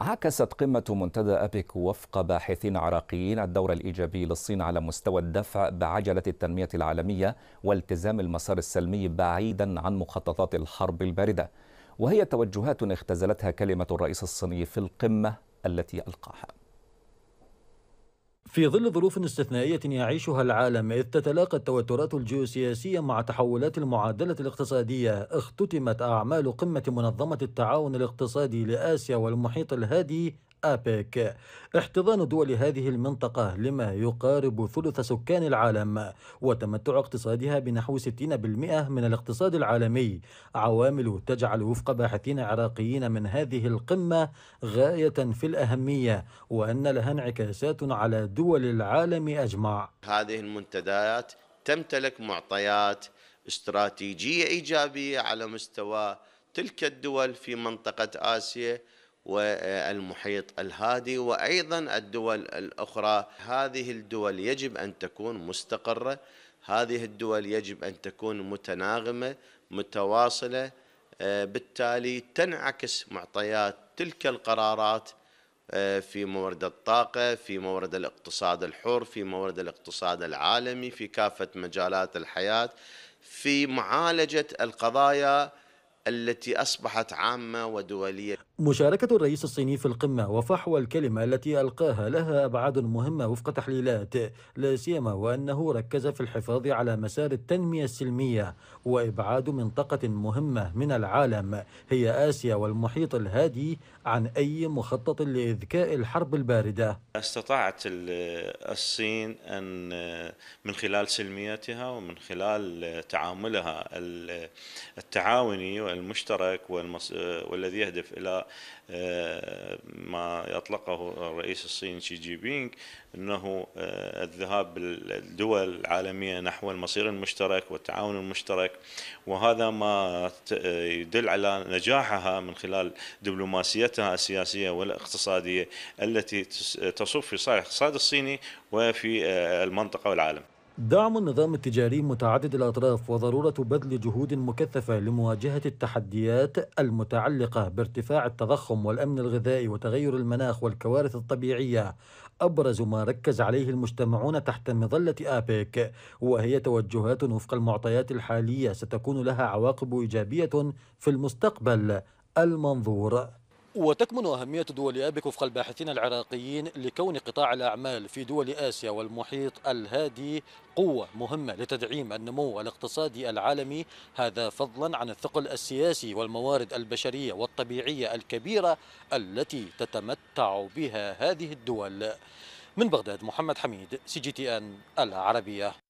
عكست قمة منتدى أبيك وفق باحثين عراقيين الدور الإيجابي للصين على مستوى الدفع بعجلة التنمية العالمية والتزام المسار السلمي بعيدا عن مخططات الحرب الباردة وهي توجهات اختزلتها كلمة الرئيس الصيني في القمة التي ألقاها في ظل ظروف استثنائية يعيشها العالم إذ تتلاقى التوترات الجيوسياسية مع تحولات المعادلة الاقتصادية اختتمت أعمال قمة منظمة التعاون الاقتصادي لآسيا والمحيط الهادي أبيك احتضان دول هذه المنطقة لما يقارب ثلث سكان العالم وتمتع اقتصادها بنحو 60% من الاقتصاد العالمي عوامل تجعل وفق باحثين عراقيين من هذه القمة غاية في الأهمية وأن لها انعكاسات على دول العالم أجمع هذه المنتديات تمتلك معطيات استراتيجية إيجابية على مستوى تلك الدول في منطقة آسيا والمحيط الهادي وايضا الدول الاخرى هذه الدول يجب ان تكون مستقره هذه الدول يجب ان تكون متناغمه متواصله آه، بالتالي تنعكس معطيات تلك القرارات آه، في مورد الطاقة في مورد الاقتصاد الحر في مورد الاقتصاد العالمي في كافة مجالات الحياة في معالجة القضايا التي أصبحت عامة ودولية مشاركة الرئيس الصيني في القمة وفحوى الكلمة التي ألقاها لها أبعاد مهمة وفق تحليلات لا سيما وأنه ركز في الحفاظ على مسار التنمية السلمية وإبعاد منطقة مهمة من العالم هي آسيا والمحيط الهادي عن أي مخطط لإذكاء الحرب الباردة استطاعت الصين أن من خلال سلميتها ومن خلال تعاملها التعاوني المشترك والذي يهدف إلى ما يطلقه الرئيس الصيني شي جي بينغ أنه الذهاب بالدول العالمية نحو المصير المشترك والتعاون المشترك وهذا ما يدل على نجاحها من خلال دبلوماسيتها السياسية والاقتصادية التي تصب في صالح الاقتصاد الصيني وفي المنطقة والعالم دعم النظام التجاري متعدد الأطراف وضرورة بذل جهود مكثفة لمواجهة التحديات المتعلقة بارتفاع التضخم والأمن الغذائي وتغير المناخ والكوارث الطبيعية أبرز ما ركز عليه المجتمعون تحت مظلة آبيك وهي توجهات وفق المعطيات الحالية ستكون لها عواقب إيجابية في المستقبل المنظور وتكمن أهمية دول أبك وفق الباحثين العراقيين لكون قطاع الأعمال في دول آسيا والمحيط الهادي قوة مهمة لتدعيم النمو الاقتصادي العالمي هذا فضلا عن الثقل السياسي والموارد البشرية والطبيعية الكبيرة التي تتمتع بها هذه الدول من بغداد محمد حميد سي جي تي ان العربية